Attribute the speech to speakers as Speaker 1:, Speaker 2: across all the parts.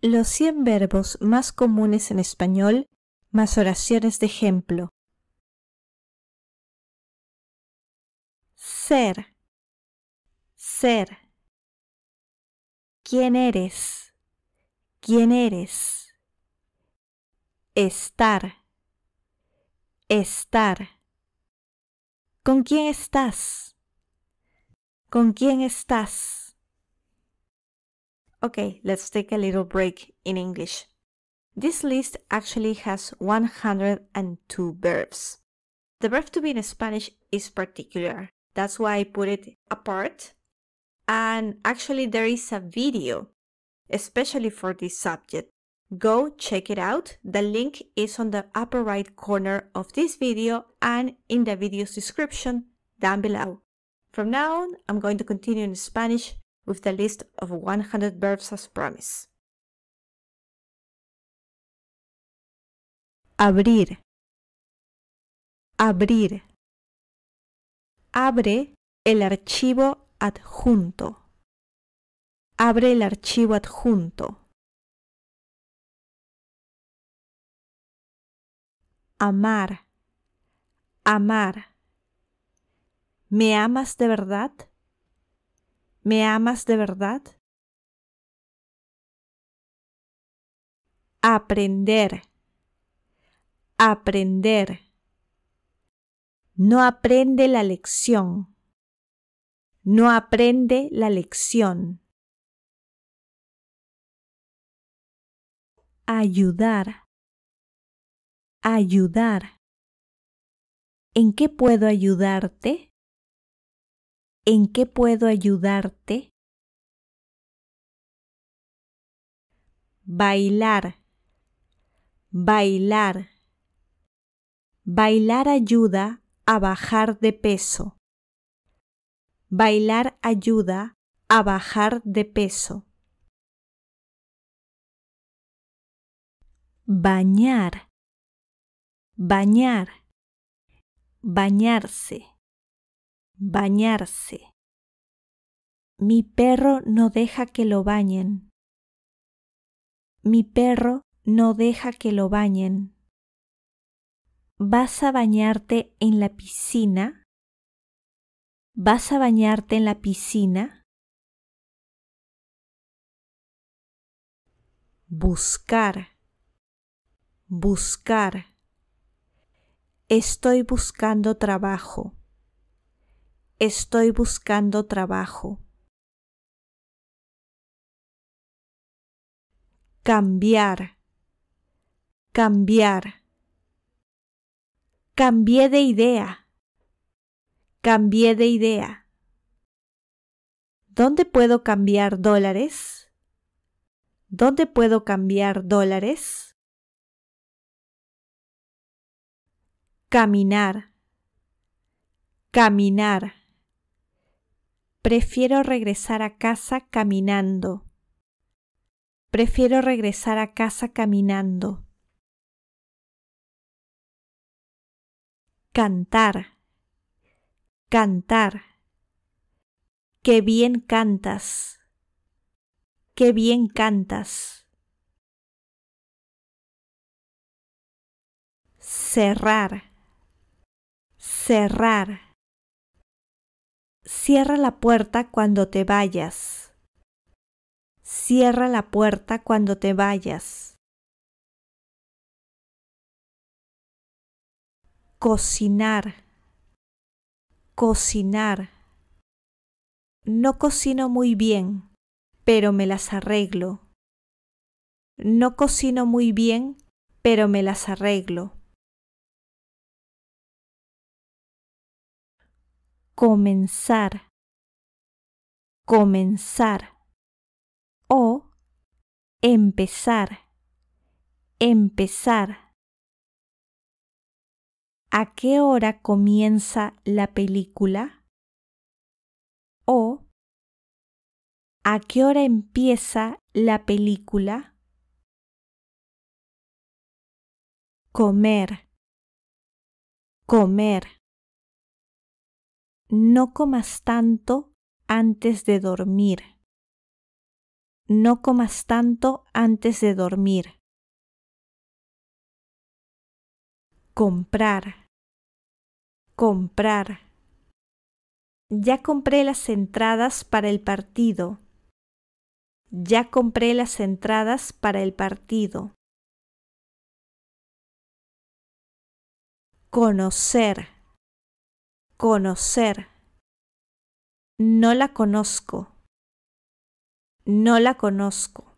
Speaker 1: los 100 verbos más comunes en español más oraciones de ejemplo. Ser. Ser. ¿Quién eres? ¿Quién eres? Estar. Estar. ¿Con quién estás? ¿Con quién estás? Okay, let's take a little break in English. This list actually has 102 verbs. The verb to be in Spanish is particular. That's why I put it apart. And actually there is a video, especially for this subject. Go check it out. The link is on the upper right corner of this video and in the video's description down below. From now on, I'm going to continue in Spanish with the list of 100 verbs as promised. Abrir. Abrir. Abre el archivo adjunto. Abre el archivo adjunto. Amar. Amar. ¿Me amas de verdad? ¿Me amas de verdad? Aprender. Aprender. No aprende la lección. No aprende la lección. Ayudar. Ayudar. ¿En qué puedo ayudarte? ¿En qué puedo ayudarte? Bailar, bailar. Bailar ayuda a bajar de peso. Bailar ayuda a bajar de peso. Bañar, bañar, bañarse bañarse. Mi perro no deja que lo bañen. Mi perro no deja que lo bañen. ¿Vas a bañarte en la piscina? ¿Vas a bañarte en la piscina? Buscar. Buscar. Estoy buscando trabajo. Estoy buscando trabajo. Cambiar. Cambiar. Cambié de idea. Cambié de idea. ¿Dónde puedo cambiar dólares? ¿Dónde puedo cambiar dólares? Caminar. Caminar Prefiero regresar a casa caminando. Prefiero regresar a casa caminando. Cantar. Cantar. Qué bien cantas. Qué bien cantas. Cerrar. Cerrar Cierra la puerta cuando te vayas. Cierra la puerta cuando te vayas. Cocinar. Cocinar. No cocino muy bien, pero me las arreglo. No cocino muy bien, pero me las arreglo. comenzar, comenzar o empezar, empezar. ¿A qué hora comienza la película? O ¿A qué hora empieza la película? Comer. Comer. No comas tanto antes de dormir. No comas tanto antes de dormir. Comprar. Comprar. Ya compré las entradas para el partido. Ya compré las entradas para el partido. Conocer conocer. No la conozco. No la conozco.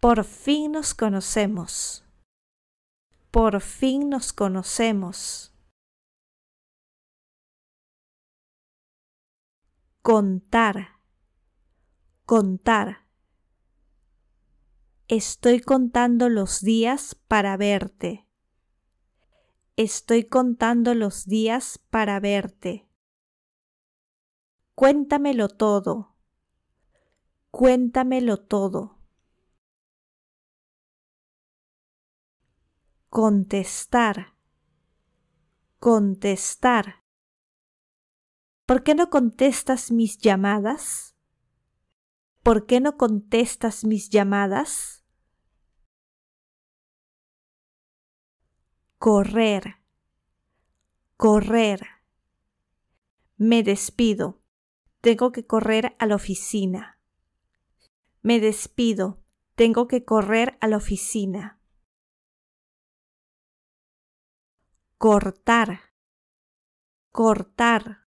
Speaker 1: Por fin nos conocemos. Por fin nos conocemos. Contar. Contar. Estoy contando los días para verte Estoy contando los días para verte. Cuéntamelo todo. Cuéntamelo todo. Contestar. Contestar. ¿Por qué no contestas mis llamadas? ¿Por qué no contestas mis llamadas? correr, correr. Me despido. Tengo que correr a la oficina. Me despido. Tengo que correr a la oficina. Cortar. Cortar.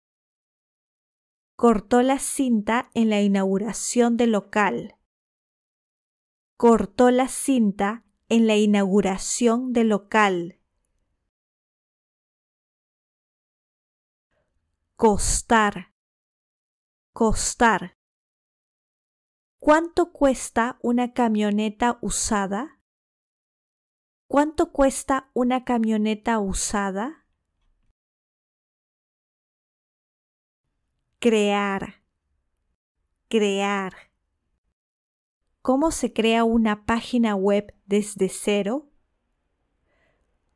Speaker 1: Cortó la cinta en la inauguración del local. Cortó la cinta en la inauguración del local. costar, costar. ¿Cuánto cuesta una camioneta usada? ¿Cuánto cuesta una camioneta usada? Crear, crear. ¿Cómo se crea una página web desde cero?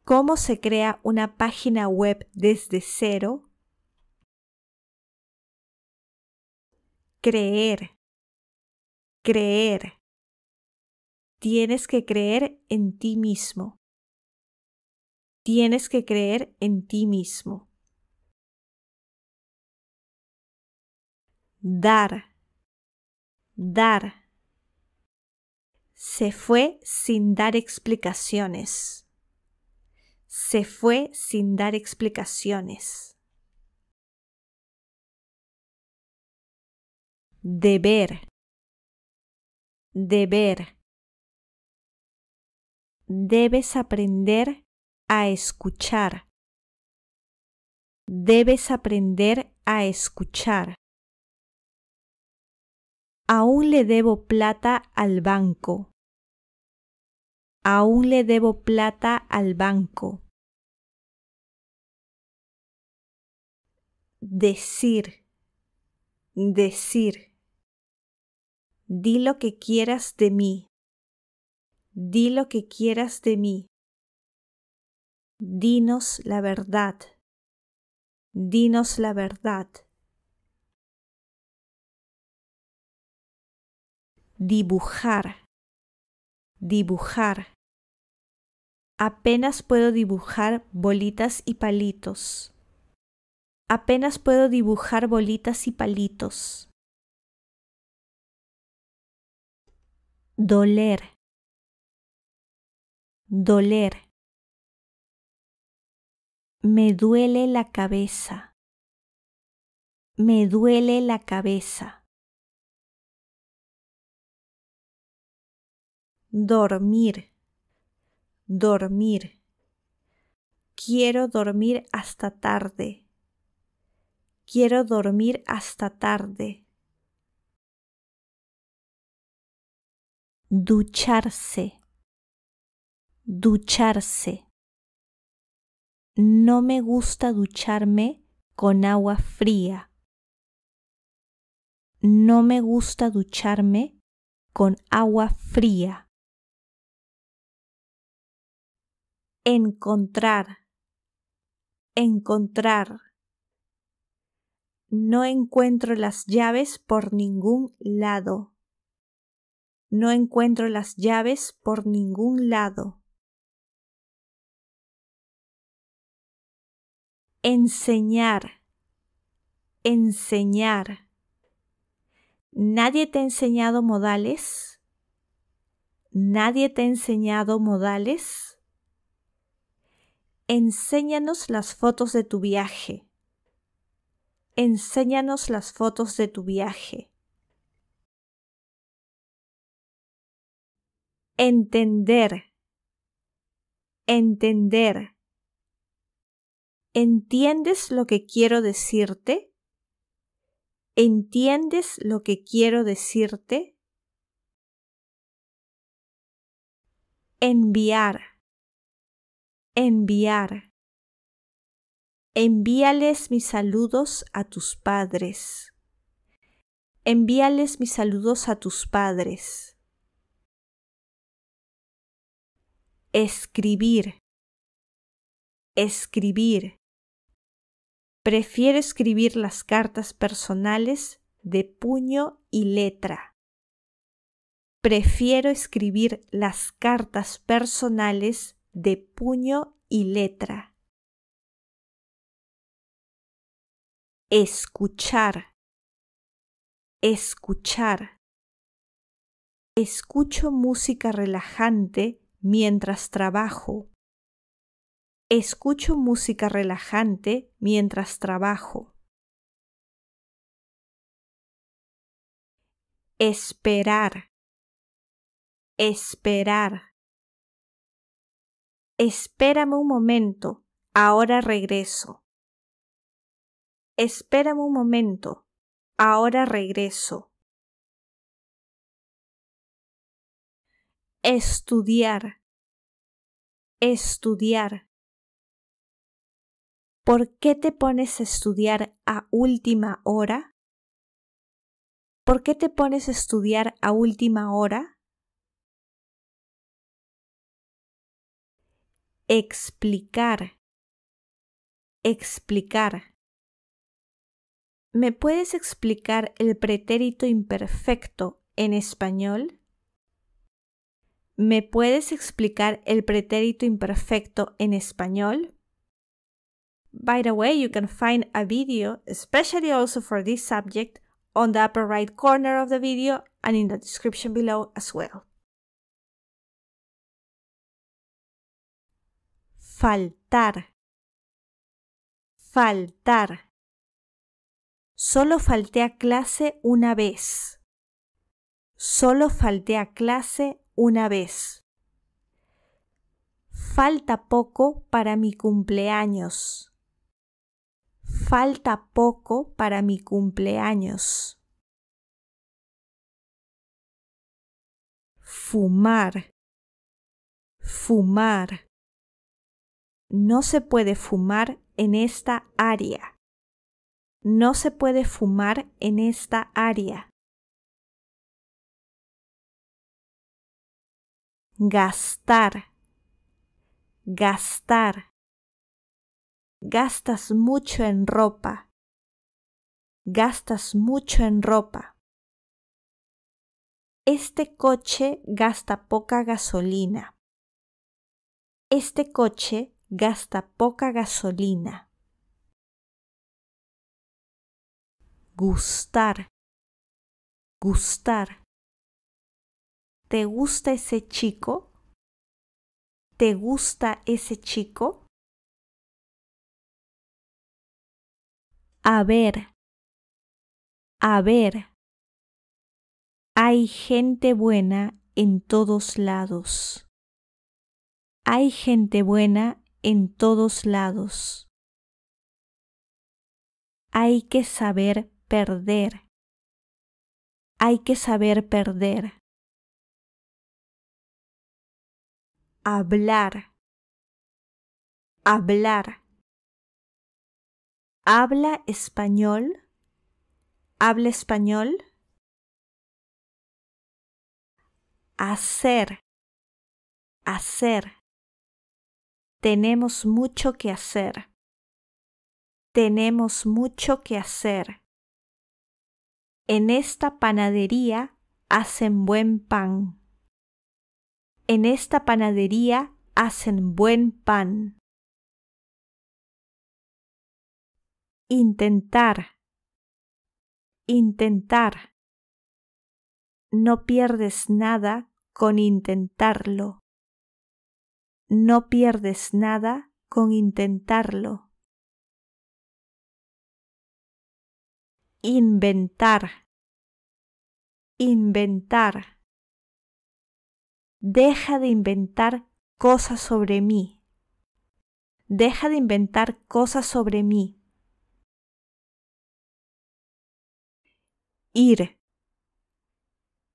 Speaker 1: ¿Cómo se crea una página web desde cero? creer, creer. Tienes que creer en ti mismo. Tienes que creer en ti mismo. Dar, dar. Se fue sin dar explicaciones. Se fue sin dar explicaciones. deber, deber. Debes aprender a escuchar. Debes aprender a escuchar. Aún le debo plata al banco. Aún le debo plata al banco. Decir. Decir. Di lo que quieras de mí. Di lo que quieras de mí. Dinos la verdad. Dinos la verdad. Dibujar. Dibujar. Apenas puedo dibujar bolitas y palitos. Apenas puedo dibujar bolitas y palitos. doler, doler. Me duele la cabeza, me duele la cabeza. Dormir, dormir. Quiero dormir hasta tarde. Quiero dormir hasta tarde. ducharse, ducharse. No me gusta ducharme con agua fría. No me gusta ducharme con agua fría. Encontrar, encontrar. No encuentro las llaves por ningún lado no encuentro las llaves por ningún lado. Enseñar. Enseñar. Nadie te ha enseñado modales. Nadie te ha enseñado modales. Enséñanos las fotos de tu viaje. Enséñanos las fotos de tu viaje. entender, entender. ¿Entiendes lo que quiero decirte? ¿Entiendes lo que quiero decirte? Enviar. Enviar. Envíales mis saludos a tus padres. Envíales mis saludos a tus padres. escribir, escribir. Prefiero escribir las cartas personales de puño y letra. Prefiero escribir las cartas personales de puño y letra. Escuchar. Escuchar. Escucho música relajante mientras trabajo. Escucho música relajante mientras trabajo. Esperar. Esperar. Espérame un momento, ahora regreso. Espérame un momento, ahora regreso. estudiar, estudiar. ¿Por qué te pones a estudiar a última hora? ¿Por qué te pones a estudiar a última hora? Explicar. Explicar. ¿Me puedes explicar el pretérito imperfecto en español? ¿Me puedes explicar el pretérito imperfecto en español? By the way, you can find a video, especially also for this subject, on the upper right corner of the video and in the description below as well. Faltar. Faltar. Solo falté a clase una vez. Solo falté a clase una vez. Falta poco para mi cumpleaños. Falta poco para mi cumpleaños. Fumar. Fumar. No se puede fumar en esta área. No se puede fumar en esta área. gastar, gastar. Gastas mucho en ropa, gastas mucho en ropa. Este coche gasta poca gasolina. Este coche gasta poca gasolina. Gustar. Gustar ¿Te gusta ese chico? ¿Te gusta ese chico? A ver. A ver. Hay gente buena en todos lados. Hay gente buena en todos lados. Hay que saber perder. Hay que saber perder. hablar, hablar. Habla español, habla español. Hacer, hacer. Tenemos mucho que hacer. Tenemos mucho que hacer. En esta panadería hacen buen pan. En esta panadería hacen buen pan. Intentar. Intentar. No pierdes nada con intentarlo. No pierdes nada con intentarlo. Inventar. Inventar deja de inventar cosas sobre mí. Deja de inventar cosas sobre mí. Ir.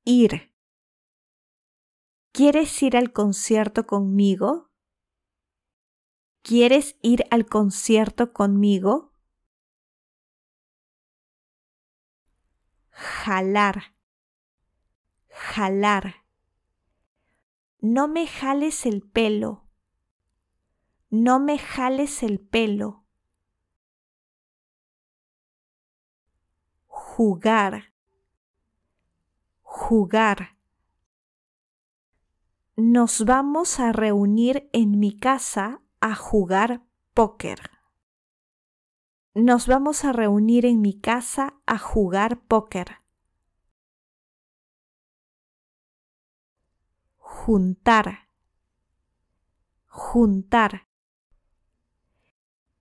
Speaker 1: Ir. ¿Quieres ir al concierto conmigo? ¿Quieres ir al concierto conmigo? Jalar. Jalar no me jales el pelo. No me jales el pelo. Jugar. Jugar. Nos vamos a reunir en mi casa a jugar póker. Nos vamos a reunir en mi casa a jugar póker. juntar, juntar.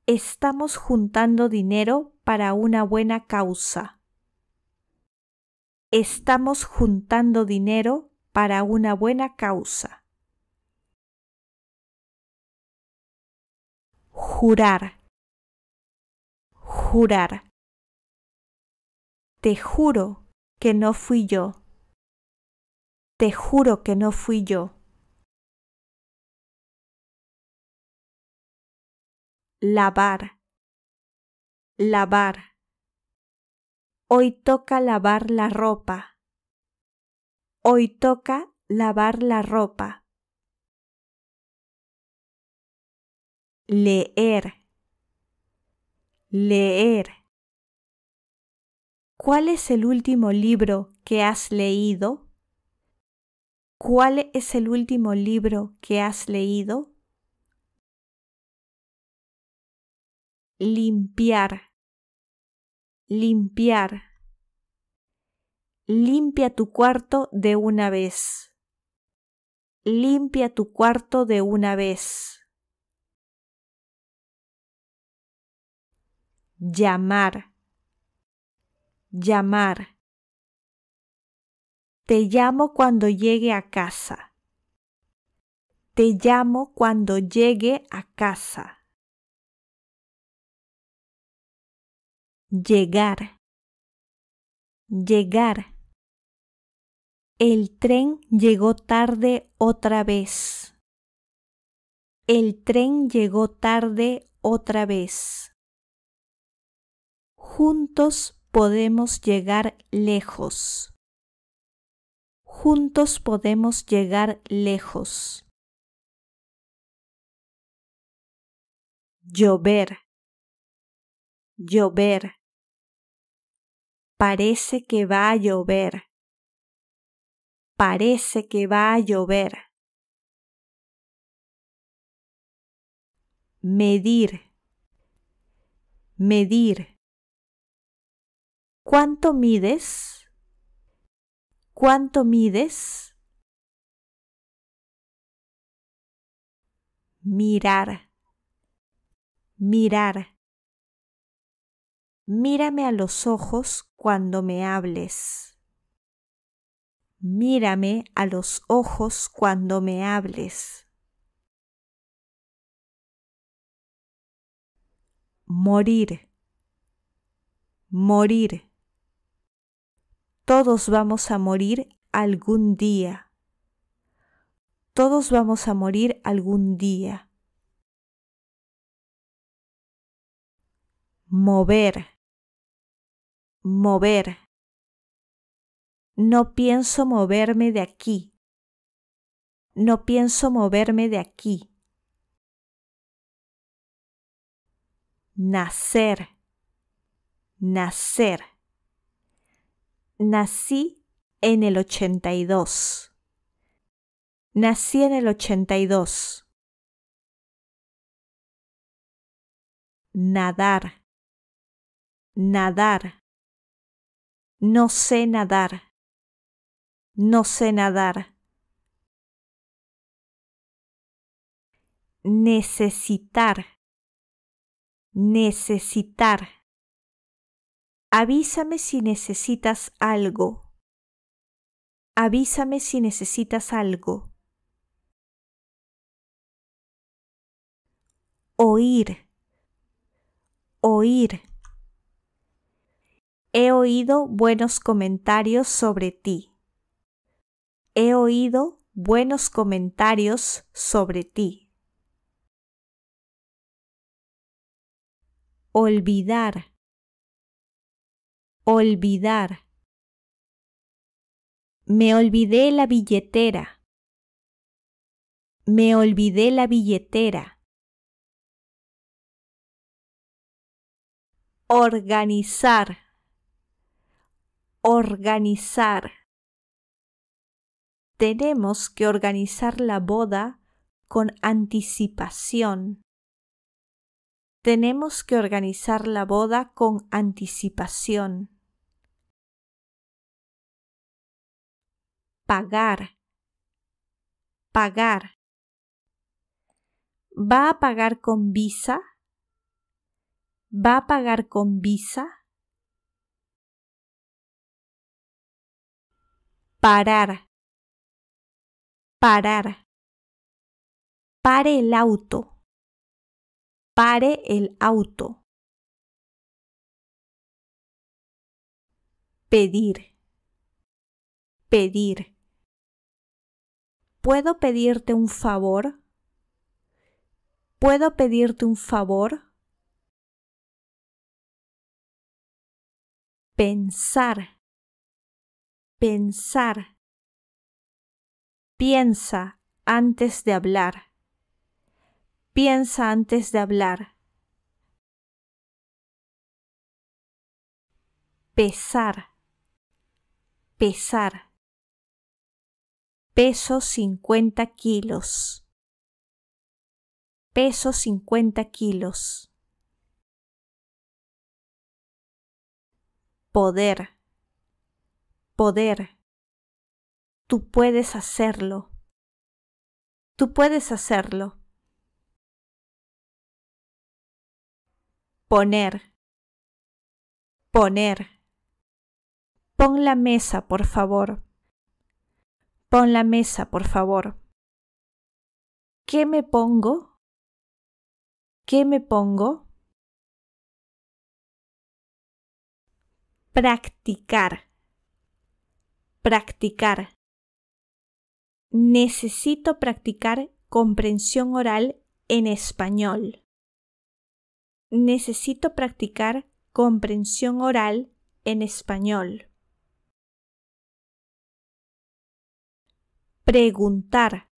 Speaker 1: Estamos juntando dinero para una buena causa. Estamos juntando dinero para una buena causa. Jurar. Jurar. Te juro que no fui yo. Te juro que no fui yo. Lavar. Lavar. Hoy toca lavar la ropa. Hoy toca lavar la ropa. Leer. Leer. ¿Cuál es el último libro que has leído? ¿Cuál es el último libro que has leído? Limpiar. Limpiar. Limpia tu cuarto de una vez. Limpia tu cuarto de una vez. Llamar. Llamar te llamo cuando llegue a casa. Te llamo cuando llegue a casa. Llegar. Llegar. El tren llegó tarde otra vez. El tren llegó tarde otra vez. Juntos podemos llegar lejos juntos podemos llegar lejos. Llover. Llover. Parece que va a llover. Parece que va a llover. Medir. Medir. ¿Cuánto mides? ¿Cuánto mides? Mirar. Mirar. Mírame a los ojos cuando me hables. Mírame a los ojos cuando me hables. Morir. Morir todos vamos a morir algún día. Todos vamos a morir algún día. Mover. Mover. No pienso moverme de aquí. No pienso moverme de aquí. Nacer. Nacer nací en el 82. Nací en el 82. Nadar. Nadar. No sé nadar. No sé nadar. Necesitar. Necesitar. Avísame si necesitas algo. Avísame si necesitas algo. Oír. Oír. He oído buenos comentarios sobre ti. He oído buenos comentarios sobre ti. Olvidar olvidar. Me olvidé la billetera. Me olvidé la billetera. Organizar. Organizar. Tenemos que organizar la boda con anticipación. Tenemos que organizar la boda con anticipación. pagar, pagar. ¿Va a pagar con visa? ¿Va a pagar con visa? Parar. Parar. Pare el auto. Pare el auto. Pedir. Pedir. ¿puedo pedirte un favor? ¿Puedo pedirte un favor? Pensar. Pensar. Piensa antes de hablar. Piensa antes de hablar. Pesar. Pesar peso cincuenta kilos. Peso cincuenta kilos. Poder. Poder. Tú puedes hacerlo. Tú puedes hacerlo. Poner. Poner. Pon la mesa, por favor. Pon la mesa, por favor. ¿Qué me pongo? ¿Qué me pongo? Practicar. Practicar. Necesito practicar comprensión oral en español. Necesito practicar comprensión oral en español. Preguntar.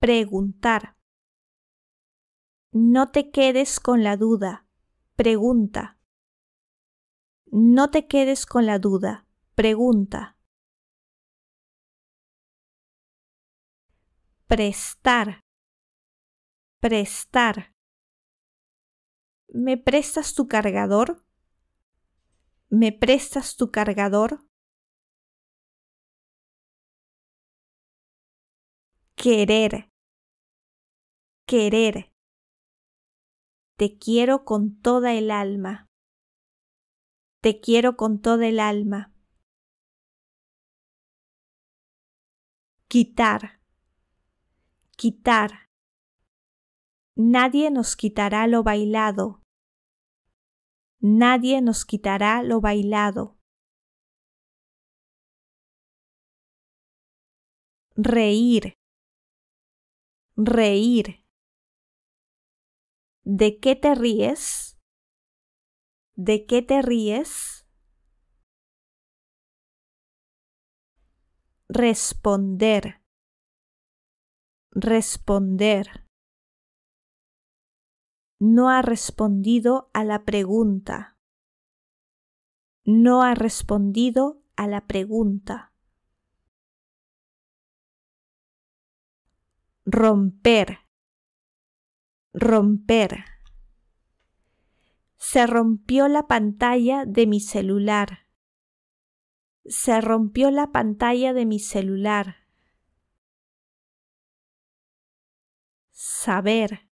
Speaker 1: Preguntar. No te quedes con la duda. Pregunta. No te quedes con la duda. Pregunta. Prestar. Prestar. ¿Me prestas tu cargador? ¿Me prestas tu cargador? Querer. Querer. Te quiero con toda el alma. Te quiero con toda el alma. Quitar. Quitar. Nadie nos quitará lo bailado. Nadie nos quitará lo bailado. Reír reír. ¿De qué te ríes? ¿De qué te ríes? Responder. Responder. No ha respondido a la pregunta. No ha respondido a la pregunta. romper, romper. Se rompió la pantalla de mi celular. Se rompió la pantalla de mi celular. Saber.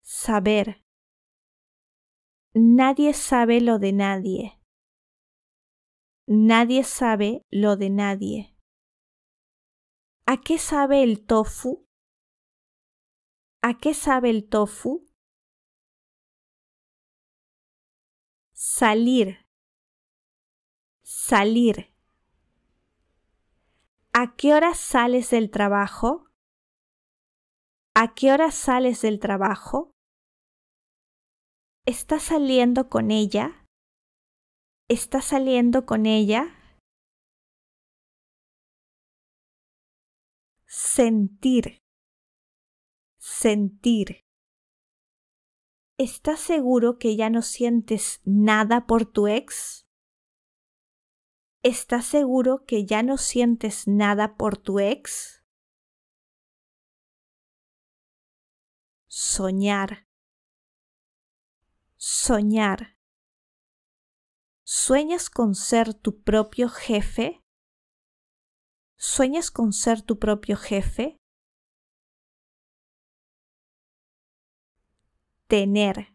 Speaker 1: Saber. Nadie sabe lo de nadie. Nadie sabe lo de nadie. ¿A qué sabe el tofu? ¿A qué sabe el tofu? Salir. Salir. ¿A qué hora sales del trabajo? ¿A qué hora sales del trabajo? ¿Estás saliendo con ella? ¿Estás saliendo con ella? sentir, sentir. ¿Estás seguro que ya no sientes nada por tu ex? ¿Estás seguro que ya no sientes nada por tu ex? Soñar. Soñar. ¿Sueñas con ser tu propio jefe? ¿Sueñas con ser tu propio jefe? Tener.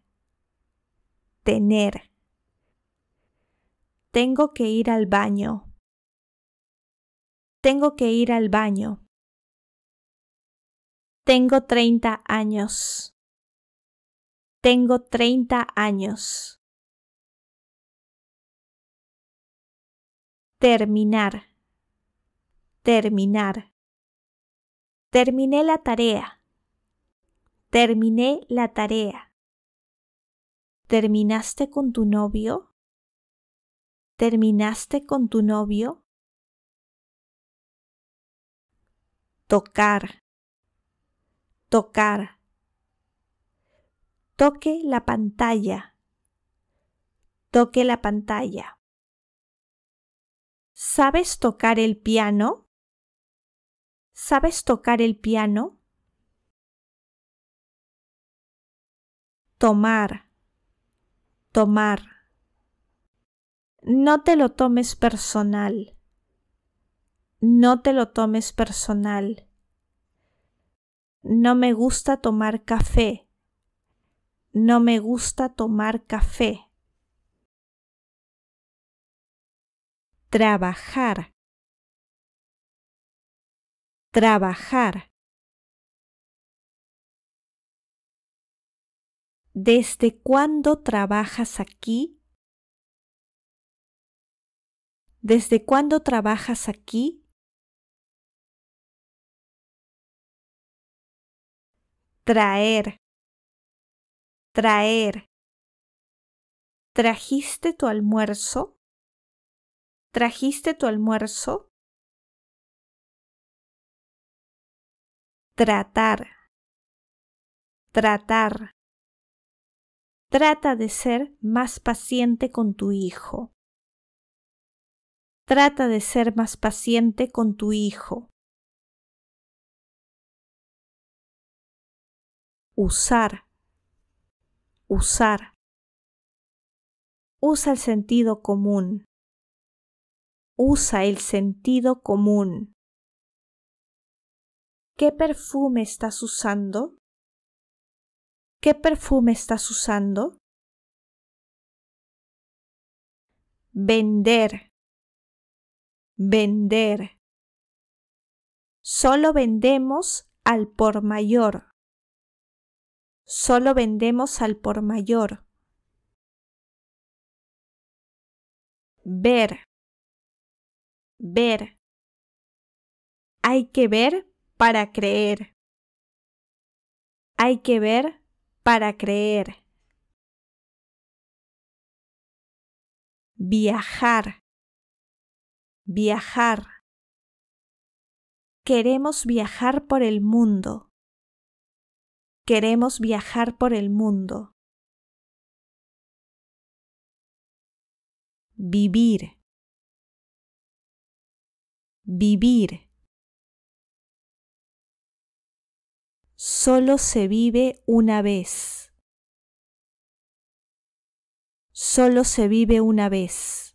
Speaker 1: Tener. Tengo que ir al baño. Tengo que ir al baño. Tengo treinta años. Tengo treinta años. Terminar Terminar. Terminé la tarea. Terminé la tarea. ¿Terminaste con tu novio? ¿Terminaste con tu novio? Tocar. Tocar. Toque la pantalla. Toque la pantalla. ¿Sabes tocar el piano? ¿Sabes tocar el piano? Tomar. Tomar. No te lo tomes personal. No te lo tomes personal. No me gusta tomar café. No me gusta tomar café. Trabajar trabajar. ¿Desde cuándo trabajas aquí? ¿Desde cuándo trabajas aquí? Traer. Traer. ¿Trajiste tu almuerzo? ¿Trajiste tu almuerzo? tratar, tratar. Trata de ser más paciente con tu hijo. Trata de ser más paciente con tu hijo. Usar. Usar. Usa el sentido común. Usa el sentido común. ¿Qué perfume estás usando? ¿Qué perfume estás usando? Vender. Vender. Solo vendemos al por mayor. Solo vendemos al por mayor. Ver. Ver. Hay que ver para creer. Hay que ver para creer. Viajar. Viajar. Queremos viajar por el mundo. Queremos viajar por el mundo. Vivir. Vivir. Solo se vive una vez. Solo se vive una vez.